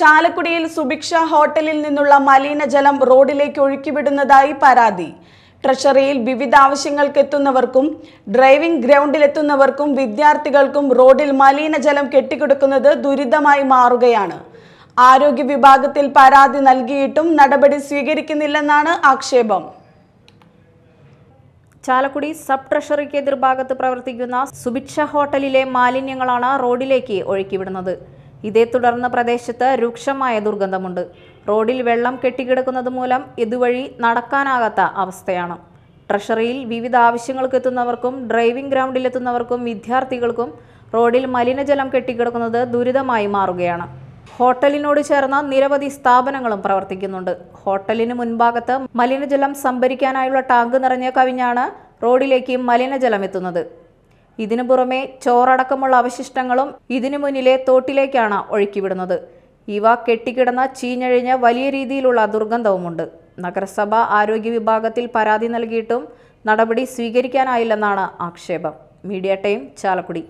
ചാലക്കുടിയിൽ സുഭിക്ഷ ഹോട്ടലിൽ നിന്നുള്ള മലിനജലം റോഡിലേക്ക് ഒഴുക്കിവിടുന്നതായി പരാതി ട്രഷറിയിൽ വിവിധ എത്തുന്നവർക്കും ഡ്രൈവിംഗ് ഗ്രൗണ്ടിലെത്തുന്നവർക്കും വിദ്യാർത്ഥികൾക്കും റോഡിൽ മലിനജലം കെട്ടിക്കൊടുക്കുന്നത് ദുരിതമായി മാറുകയാണ് ആരോഗ്യ വിഭാഗത്തിൽ പരാതി നൽകിയിട്ടും നടപടി സ്വീകരിക്കുന്നില്ലെന്നാണ് ആക്ഷേപം ചാലക്കുടി സബ് ട്രഷറിക്ക് എതിർഭാഗത്ത് പ്രവർത്തിക്കുന്ന സുഭിക്ഷ ഹോട്ടലിലെ മാലിന്യങ്ങളാണ് റോഡിലേക്ക് ഒഴുക്കിവിടുന്നത് ഇതേ തുടർന്ന് പ്രദേശത്ത് രൂക്ഷമായ ദുർഗന്ധമുണ്ട് റോഡിൽ വെള്ളം കെട്ടിക്കിടക്കുന്നത് മൂലം ഇതുവഴി നടക്കാനാകാത്ത അവസ്ഥയാണ് ട്രഷറിയിൽ വിവിധ ആവശ്യങ്ങൾക്ക് എത്തുന്നവർക്കും ഡ്രൈവിംഗ് ഗ്രൗണ്ടിലെത്തുന്നവർക്കും വിദ്യാർത്ഥികൾക്കും റോഡിൽ മലിനജലം കെട്ടിക്കിടക്കുന്നത് ദുരിതമായി മാറുകയാണ് ഹോട്ടലിനോട് ചേർന്ന നിരവധി സ്ഥാപനങ്ങളും പ്രവർത്തിക്കുന്നുണ്ട് ഹോട്ടലിന് മുൻഭാഗത്ത് മലിനജലം സംഭരിക്കാനായുള്ള ടാങ്ക് നിറഞ്ഞ കവിഞ്ഞാണ് റോഡിലേക്ക് മലിനജലം എത്തുന്നത് ഇതിനു പുറമെ ചോറടക്കമുള്ള അവശിഷ്ടങ്ങളും ഇതിനു മുന്നിലെ തോട്ടിലേക്കാണ് ഒഴുക്കിവിടുന്നത് ഇവ കെട്ടിക്കിടന്ന ചീഞ്ഞഴിഞ്ഞ വലിയ രീതിയിലുള്ള ദുർഗന്ധവുമുണ്ട് നഗരസഭ ആരോഗ്യ വിഭാഗത്തിൽ പരാതി നൽകിയിട്ടും നടപടി സ്വീകരിക്കാനായില്ലെന്നാണ് ആക്ഷേപം മീഡിയ ടൈം ചാലക്കുടി